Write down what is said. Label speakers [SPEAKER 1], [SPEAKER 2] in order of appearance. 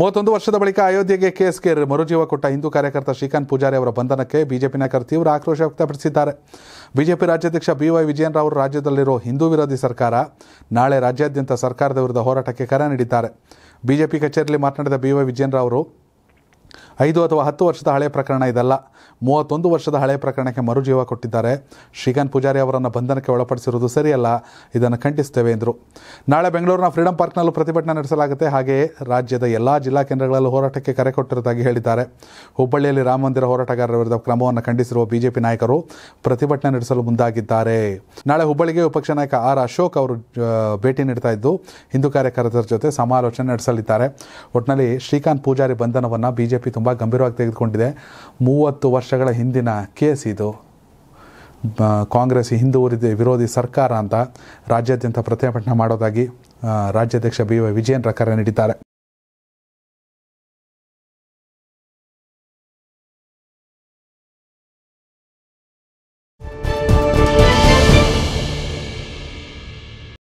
[SPEAKER 1] ಮೂವತ್ತೊಂದು ವರ್ಷದ ಬಳಿಕ ಅಯೋಧ್ಯೆಗೆ ಕೇಸ್ಗೆ ಮರುಜೀವ ಕೊಟ್ಟ ಹಿಂದೂ ಕಾರ್ಯಕರ್ತ ಶ್ರೀಕಾಂತ್ ಪೂಜಾರಿ ಅವರ ಬಂಧನಕ್ಕೆ ಬಿಜೆಪಿ ನಾಯಕರು ತೀವ್ರ ಆಕ್ರೋಶ ವ್ಯಕ್ತಪಡಿಸಿದ್ದಾರೆ ಬಿಜೆಪಿ ರಾಜ್ಯಾಧ್ಯಕ್ಷ ಬಿವೈ ವಿಜಯನ್ ರಾವ್ ರಾಜ್ಯದಲ್ಲಿರೋ ಹಿಂದೂ ವಿರೋಧಿ ಸರ್ಕಾರ ನಾಳೆ ರಾಜ್ಯಾದ್ಯಂತ ಸರ್ಕಾರದ ವಿರುದ್ಧ ಹೋರಾಟಕ್ಕೆ ಕರೆ ನೀಡಿದ್ದಾರೆ ಬಿಜೆಪಿ ಕಚೇರಿಯಲ್ಲಿ ಮಾತನಾಡಿದ ಬಿವೈ ವಿಜಯನ್ ರಾವ್ ಐದು ಅಥವಾ ಹತ್ತು ವರ್ಷದ ಹಳೆಯ ಪ್ರಕರಣ ಇದಲ್ಲ ಮೂವತ್ತೊಂದು ವರ್ಷದ ಹಳೆಯ ಪ್ರಕರಣಕ್ಕೆ ಮರುಜೀವ ಕೊಟ್ಟಿದ್ದಾರೆ ಶ್ರೀಕಾಂತ್ ಪೂಜಾರಿ ಅವರನ್ನು ಬಂಧನಕ್ಕೆ ಒಳಪಡಿಸಿರುವುದು ಸರಿಯಲ್ಲ ಇದನ್ನು ಖಂಡಿಸ್ತೇವೆ ಎಂದರು ನಾಳೆ ಬೆಂಗಳೂರಿನ ಫ್ರೀಡಂ ಪಾರ್ಕ್ನಲ್ಲೂ ಪ್ರತಿಭಟನೆ ನಡೆಸಲಾಗುತ್ತೆ ಹಾಗೆಯೇ ರಾಜ್ಯದ ಎಲ್ಲ ಜಿಲ್ಲಾ ಕೇಂದ್ರಗಳಲ್ಲೂ ಹೋರಾಟಕ್ಕೆ ಕರೆ ಕೊಟ್ಟಿರುವುದಾಗಿ ಹೇಳಿದ್ದಾರೆ ಹುಬ್ಬಳ್ಳಿಯಲ್ಲಿ ರಾಮ ಮಂದಿರ ಹೋರಾಟಗಾರರ ವಿರುದ್ಧ ಕ್ರಮವನ್ನು ಖಂಡಿಸಿರುವ ಬಿಜೆಪಿ ನಾಯಕರು ಪ್ರತಿಭಟನೆ ನಡೆಸಲು ಮುಂದಾಗಿದ್ದಾರೆ ನಾಳೆ ಹುಬ್ಬಳ್ಳಿಗೆ ವಿಪಕ್ಷ ನಾಯಕ ಆರ್ ಅಶೋಕ್ ಅವರು ಭೇಟಿ ನೀಡ್ತಾ ಇದ್ದು ಹಿಂದೂ ಕಾರ್ಯಕರ್ತರ ಜೊತೆ ಸಮಾಲೋಚನೆ ನಡೆಸಲಿದ್ದಾರೆ ಒಟ್ನಲ್ಲಿ ಶ್ರೀಕಾಂತ್ ಪೂಜಾರಿ ಬಂಧನವನ್ನು ಬಿಜೆಪಿ ತುಂಬ ಗಂಭೀರವಾಗಿ ತೆಗೆದುಕೊಂಡಿದೆ ಮೂವತ್ತು ವರ್ಷಗಳ ಹಿಂದಿನ ಕೇಸ್ ಇದು ಕಾಂಗ್ರೆಸ್ ಹಿಂದೂ ವಿರೋಧಿ ಸರ್ಕಾರ ಅಂತ ರಾಜ್ಯಾದ್ಯಂತ ಪ್ರತಿಭಟನೆ ಮಾಡೋದಾಗಿ ರಾಜ್ಯಾಧ್ಯಕ್ಷ ಬಿ ವೈ ವಿಜಯೇಂದ್ರ ಕರೆ ನೀಡಿದ್ದಾರೆ